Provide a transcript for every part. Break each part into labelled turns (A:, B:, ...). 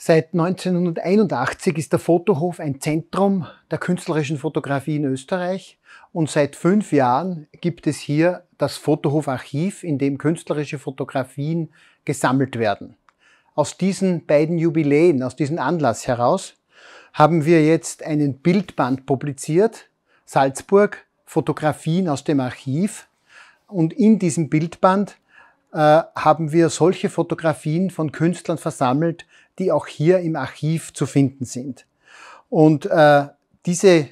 A: Seit 1981 ist der Fotohof ein Zentrum der künstlerischen Fotografie in Österreich und seit fünf Jahren gibt es hier das Fotohof-Archiv, in dem künstlerische Fotografien gesammelt werden. Aus diesen beiden Jubiläen, aus diesem Anlass heraus, haben wir jetzt einen Bildband publiziert, Salzburg, Fotografien aus dem Archiv. Und in diesem Bildband äh, haben wir solche Fotografien von Künstlern versammelt, die auch hier im Archiv zu finden sind. Und äh, diese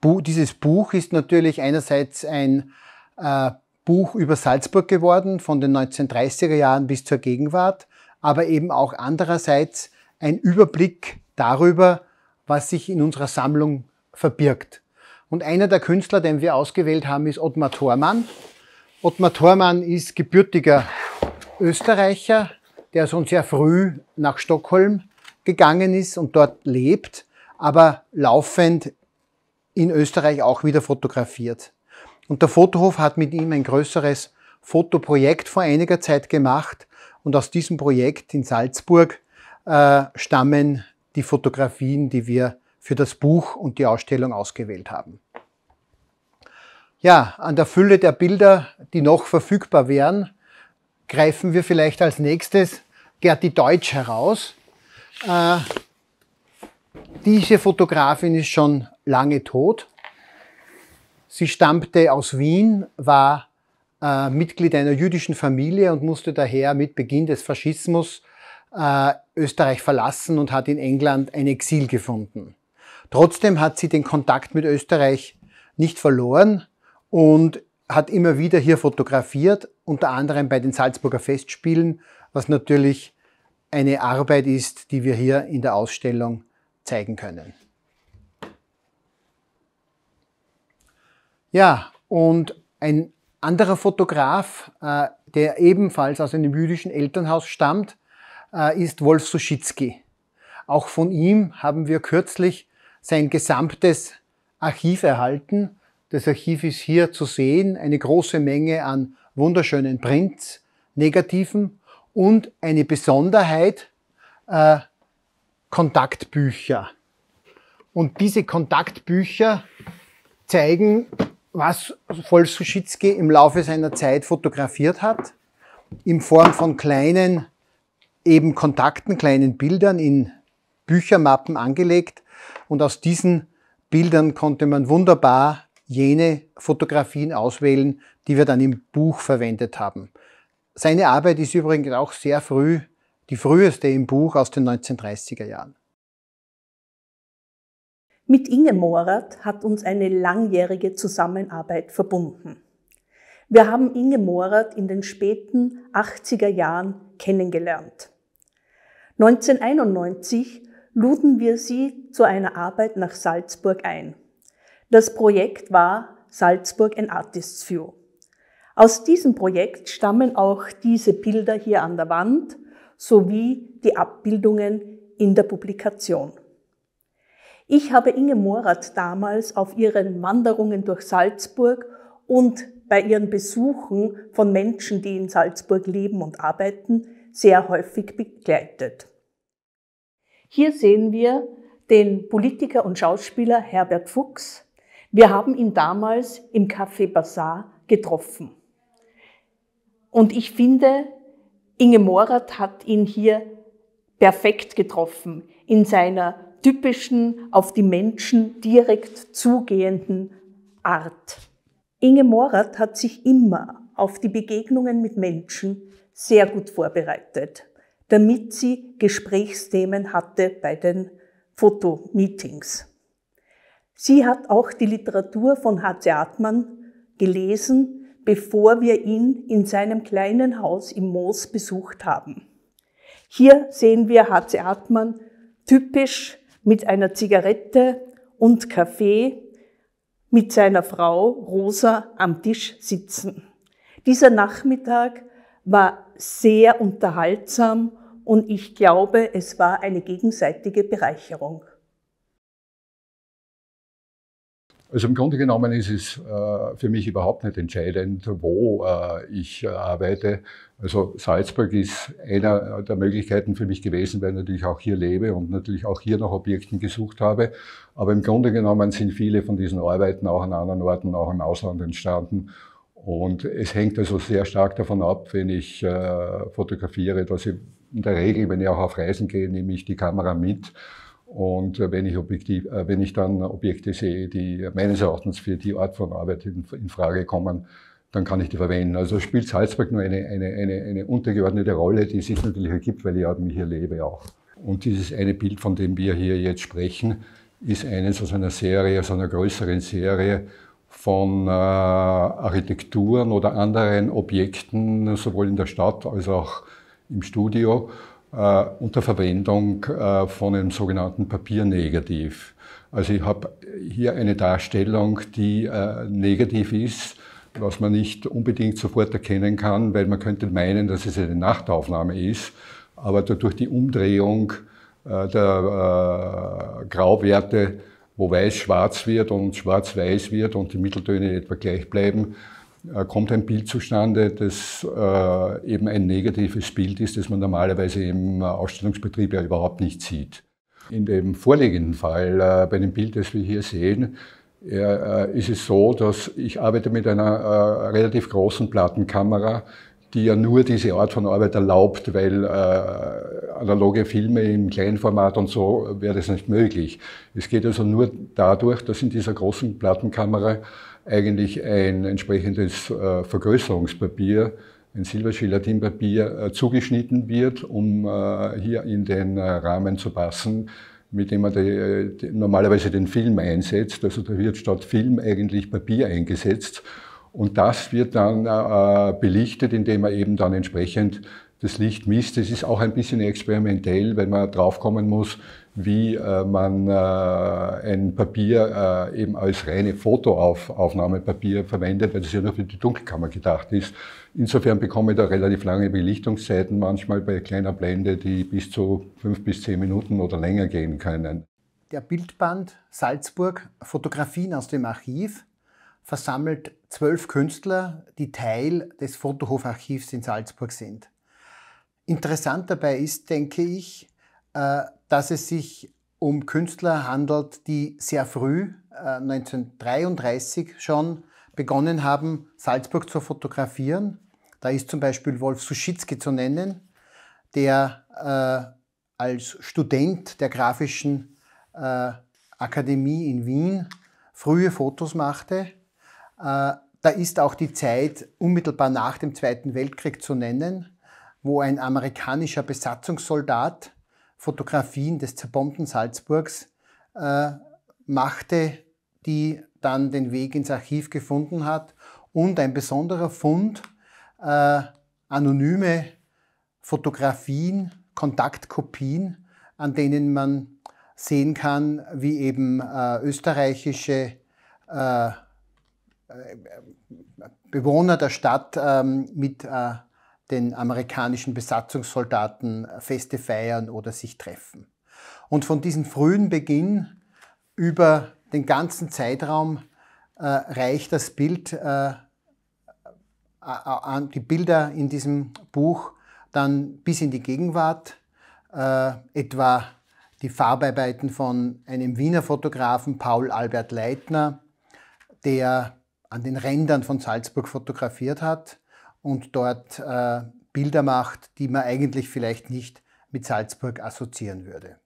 A: Bu dieses Buch ist natürlich einerseits ein äh, Buch über Salzburg geworden, von den 1930er Jahren bis zur Gegenwart, aber eben auch andererseits ein Überblick darüber, was sich in unserer Sammlung verbirgt. Und einer der Künstler, den wir ausgewählt haben, ist Ottmar Thormann. Ottmar Thormann ist gebürtiger Österreicher, der schon sehr früh nach Stockholm gegangen ist und dort lebt, aber laufend in Österreich auch wieder fotografiert. Und der Fotohof hat mit ihm ein größeres Fotoprojekt vor einiger Zeit gemacht und aus diesem Projekt in Salzburg äh, stammen die Fotografien, die wir für das Buch und die Ausstellung ausgewählt haben. Ja, an der Fülle der Bilder, die noch verfügbar wären, greifen wir vielleicht als nächstes Gerti Deutsch heraus. Äh, diese Fotografin ist schon lange tot. Sie stammte aus Wien, war äh, Mitglied einer jüdischen Familie und musste daher mit Beginn des Faschismus äh, Österreich verlassen und hat in England ein Exil gefunden. Trotzdem hat sie den Kontakt mit Österreich nicht verloren und hat immer wieder hier fotografiert, unter anderem bei den Salzburger Festspielen, was natürlich eine Arbeit ist, die wir hier in der Ausstellung zeigen können. Ja, und ein anderer Fotograf, äh, der ebenfalls aus einem jüdischen Elternhaus stammt, äh, ist Wolf Suschitzky. Auch von ihm haben wir kürzlich sein gesamtes Archiv erhalten das Archiv ist hier zu sehen, eine große Menge an wunderschönen Prints, Negativen und eine Besonderheit, äh, Kontaktbücher. Und diese Kontaktbücher zeigen, was Volsuschitsky im Laufe seiner Zeit fotografiert hat, in Form von kleinen eben Kontakten, kleinen Bildern in Büchermappen angelegt. Und aus diesen Bildern konnte man wunderbar jene Fotografien auswählen, die wir dann im Buch verwendet haben. Seine Arbeit ist übrigens auch sehr früh, die früheste im Buch aus den 1930er Jahren.
B: Mit Inge Morath hat uns eine langjährige Zusammenarbeit verbunden. Wir haben Inge Morath in den späten 80er Jahren kennengelernt. 1991 luden wir sie zu einer Arbeit nach Salzburg ein. Das Projekt war Salzburg an Artist's View. Aus diesem Projekt stammen auch diese Bilder hier an der Wand sowie die Abbildungen in der Publikation. Ich habe Inge Morath damals auf ihren Wanderungen durch Salzburg und bei ihren Besuchen von Menschen, die in Salzburg leben und arbeiten, sehr häufig begleitet. Hier sehen wir den Politiker und Schauspieler Herbert Fuchs, wir haben ihn damals im Café Bazar getroffen. Und ich finde, Inge Morath hat ihn hier perfekt getroffen in seiner typischen, auf die Menschen direkt zugehenden Art. Inge Morath hat sich immer auf die Begegnungen mit Menschen sehr gut vorbereitet, damit sie Gesprächsthemen hatte bei den Fotomeetings. Sie hat auch die Literatur von H.C. Hartmann gelesen, bevor wir ihn in seinem kleinen Haus im Moos besucht haben. Hier sehen wir H.C. Hartmann typisch mit einer Zigarette und Kaffee mit seiner Frau Rosa am Tisch sitzen. Dieser Nachmittag war sehr unterhaltsam und ich glaube, es war eine gegenseitige Bereicherung.
C: Also im Grunde genommen ist es äh, für mich überhaupt nicht entscheidend, wo äh, ich äh, arbeite. Also Salzburg ist einer der Möglichkeiten für mich gewesen, weil ich natürlich auch hier lebe und natürlich auch hier nach Objekten gesucht habe. Aber im Grunde genommen sind viele von diesen Arbeiten auch an anderen Orten, auch im Ausland entstanden. Und es hängt also sehr stark davon ab, wenn ich äh, fotografiere, dass ich in der Regel, wenn ich auch auf Reisen gehe, nehme ich die Kamera mit. Und äh, wenn ich, objektiv, äh, wenn ich dann Objekte sehe, die meines Erachtens für die Art von Arbeit in, in Frage kommen, dann kann ich die verwenden. Also spielt Salzburg nur eine, eine, eine, eine untergeordnete Rolle, die sich natürlich ergibt, weil ich hier lebe auch. Und dieses eine Bild, von dem wir hier jetzt sprechen, ist eines aus einer Serie, aus einer größeren Serie von äh, Architekturen oder anderen Objekten, sowohl in der Stadt als auch im Studio, äh, unter Verwendung äh, von einem sogenannten Papiernegativ. Also ich habe hier eine Darstellung, die äh, negativ ist, was man nicht unbedingt sofort erkennen kann, weil man könnte meinen, dass es eine Nachtaufnahme ist, aber durch die Umdrehung äh, der äh, Grauwerte, wo weiß schwarz wird und schwarz weiß wird und die Mitteltöne etwa gleich bleiben, äh, kommt ein Bild zustande, das äh, eben ein negatives Bild ist, das man normalerweise im äh, Ausstellungsbetrieb ja überhaupt nicht sieht. In dem vorliegenden Fall, äh, bei dem Bild, das wir hier sehen, äh, äh ist es so, dass ich arbeite mit einer relativ großen Plattenkamera, die ja nur diese Art von Arbeit erlaubt, weil äh, analoge Filme im Kleinformat und so wäre das nicht möglich. Es geht also nur dadurch, dass in dieser großen Plattenkamera eigentlich ein entsprechendes äh, Vergrößerungspapier, ein Silbergelatinpapier äh, zugeschnitten wird, um äh, hier in den äh, Rahmen zu passen, mit dem man die, die, normalerweise den Film einsetzt. Also da wird statt Film eigentlich Papier eingesetzt und das wird dann äh, äh, belichtet, indem man eben dann entsprechend das Licht misst. Das ist auch ein bisschen experimentell, wenn man draufkommen muss, wie äh, man äh, ein Papier äh, eben als reine Fotoaufnahmepapier verwendet, weil das ja nur für die Dunkelkammer gedacht ist. Insofern bekomme ich da relativ lange Belichtungszeiten, manchmal bei kleiner Blende, die bis zu fünf bis zehn Minuten oder länger gehen können.
A: Der Bildband Salzburg, Fotografien aus dem Archiv, versammelt zwölf Künstler, die Teil des Fotohofarchivs in Salzburg sind. Interessant dabei ist, denke ich, äh, dass es sich um Künstler handelt, die sehr früh, 1933 äh, schon, begonnen haben, Salzburg zu fotografieren. Da ist zum Beispiel Wolf Suschitzky zu nennen, der äh, als Student der Grafischen Akademie in Wien frühe Fotos machte äh, da ist auch die Zeit unmittelbar nach dem Zweiten Weltkrieg zu nennen, wo ein amerikanischer Besatzungssoldat Fotografien des zerbombten Salzburgs äh, machte, die dann den Weg ins Archiv gefunden hat. Und ein besonderer Fund, äh, anonyme Fotografien, Kontaktkopien, an denen man sehen kann, wie eben äh, österreichische äh, Bewohner der Stadt ähm, mit äh, den amerikanischen Besatzungssoldaten Feste feiern oder sich treffen. Und von diesem frühen Beginn über den ganzen Zeitraum äh, reicht das Bild, äh, die Bilder in diesem Buch dann bis in die Gegenwart, etwa die Farbarbeiten von einem Wiener Fotografen Paul Albert Leitner, der an den Rändern von Salzburg fotografiert hat und dort äh, Bilder macht, die man eigentlich vielleicht nicht mit Salzburg assoziieren würde.